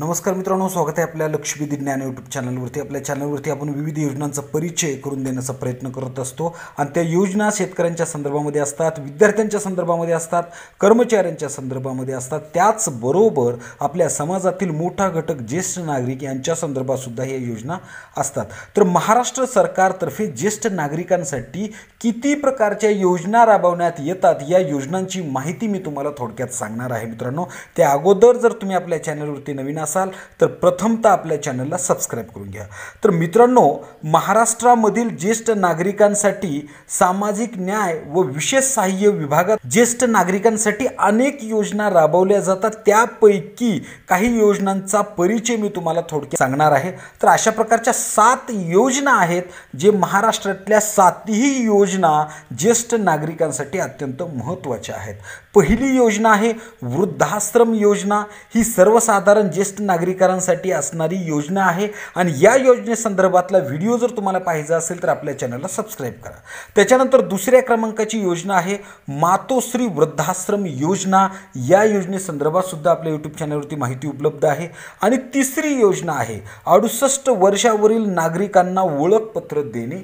नमस्कार मित्रांनो स्वागत आहे आपल्या लक्ष्मी ज्ञान यूट्यूब चॅनलवरती आपल्या चॅनलवरती आपण विविध योजनांचा परिचय करून देण्याचा प्रयत्न करत असतो आणि त्या योजना शेतकऱ्यांच्या संदर्भामध्ये असतात विद्यार्थ्यांच्या संदर्भामध्ये असतात कर्मचाऱ्यांच्या संदर्भामध्ये असतात त्याचबरोबर आपल्या समाजातील मोठा घटक ज्येष्ठ नागरिक यांच्या संदर्भातसुद्धा या योजना असतात तर महाराष्ट्र सरकारतर्फे ज्येष्ठ नागरिकांसाठी किती प्रकारच्या योजना राबवण्यात येतात या योजनांची माहिती मी तुम्हाला थोडक्यात सांगणार आहे मित्रांनो त्या अगोदर जर तुम्ही आपल्या चॅनलवरती नवीन असाल तर प्रथमतः आपल्या चॅनलला सबस्क्राईब करून घ्या तर मित्रांनो महाराष्ट्रामधील ज्येष्ठ नागरिकांसाठी सामाजिक न्याय व विशेष सहाय्य विभागात ज्येष्ठ नागरिकांसाठी अनेक योजना राबवल्या जातात त्यापैकी काही योजनांचा परिचय मी तुम्हाला थोडक्यात सांगणार आहे तर अशा प्रकारच्या सात योजना आहेत जे महाराष्ट्रातल्या सातही योजना ज्येष्ठ नागरिकांसाठी अत्यंत महत्त्वाच्या आहेत पहिली योजना आहे वृद्धाश्रम योजना ही सर्वसाधारण ज्येष्ठ ज्येष्ठ नागरिकांसाठी असणारी योजना आहे आणि या योजनेसंदर्भातला व्हिडिओ जर तुम्हाला पाहिजे असेल तर आपल्या चॅनलला सबस्क्राईब करा त्याच्यानंतर दुसऱ्या क्रमांकाची योजना आहे मातोश्री वृद्धाश्रम योजना या योजनेसंदर्भात सुद्धा आपल्या यूट्यूब चॅनलवरती माहिती उपलब्ध आहे आणि तिसरी योजना आहे अडुसष्ट वर्षावरील नागरिकांना ओळखपत्र देणे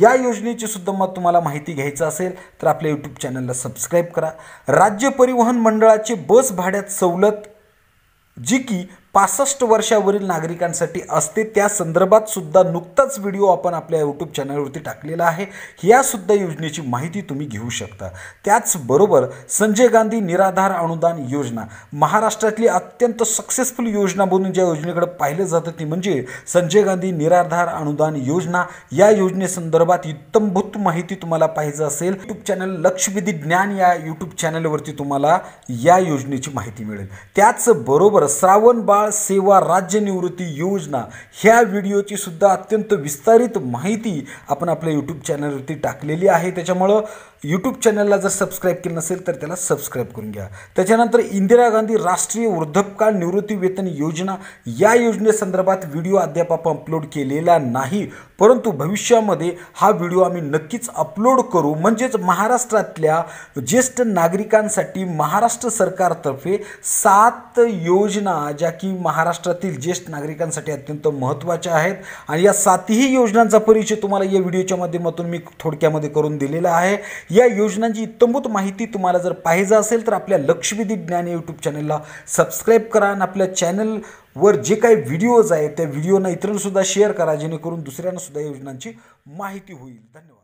या योजनेची सुद्धा मग तुम्हाला माहिती घ्यायचं असेल तर आपल्या यूट्यूब चॅनलला सबस्क्राईब करा राज्य परिवहन मंडळाचे बस भाड्यात सवलत जी की पासष्ट वर्षावरील नागरिकांसाठी असते त्या संदर्भात सुद्धा नुकताच व्हिडिओ आपण आपल्या यूट्यूब चॅनलवरती टाकलेला आहे यासुद्धा योजनेची माहिती तुम्ही घेऊ शकता त्याचबरोबर संजय गांधी निराधार अनुदान योजना महाराष्ट्रातली अत्यंत सक्सेसफुल योजना म्हणून ज्या योजनेकडे पाहिलं जातं ती म्हणजे संजय गांधी निराधार अनुदान योजना या योजनेसंदर्भात इत्तमभूत माहिती तुम्हाला पाहिजे असेल यूट्यूब चॅनल लक्षवेधी ज्ञान या यूट्यूब चॅनलवरती तुम्हाला या योजनेची माहिती मिळेल त्याचबरोबर श्रावण बाळ सेवा सेवा निवृत्ती योजना ह्या व्हिडिओची सुद्धा अत्यंत विस्तारित माहिती आपण आपल्या यूट्यूब चॅनलवरती टाकलेली आहे त्याच्यामुळं यूट्यूब चॅनलला जर सबस्क्राईब केलं नसेल तर त्याला सबस्क्राईब करून घ्या त्याच्यानंतर इंदिरा गांधी राष्ट्रीय वृद्धपकाळ निवृत्ती वेतन योजना या योजनेसंदर्भात व्हिडिओ अद्याप आपण अपलोड केलेला नाही परंतु भविष्यामध्ये हा व्हिडिओ आम्ही नक्कीच अपलोड करू म्हणजेच महाराष्ट्रातल्या ज्येष्ठ नागरिकांसाठी महाराष्ट्र सरकारतर्फे सात योजना ज्या की महाराष्ट्रातील ज्येष्ठ नागरिकांसाठी अत्यंत महत्त्वाच्या आहेत आणि या सातही योजनांचा परिचय तुम्हाला या व्हिडिओच्या माध्यमातून मी थोडक्यामध्ये करून दिलेला आहे या योजनांची इत्तंभूत माहिती तुम्हाला जर पाहिजे असेल तर आपल्या लक्ष्मीदीप ज्ञान यूट्यूब चॅनलला सबस्क्राईब करा आणि आपल्या चॅनलवर जे काही व्हिडिओज आहेत त्या व्हिडिओना इतरांसुद्धा शेअर करा जेणेकरून दुसऱ्यांनासुद्धा योजनांची माहिती होईल धन्यवाद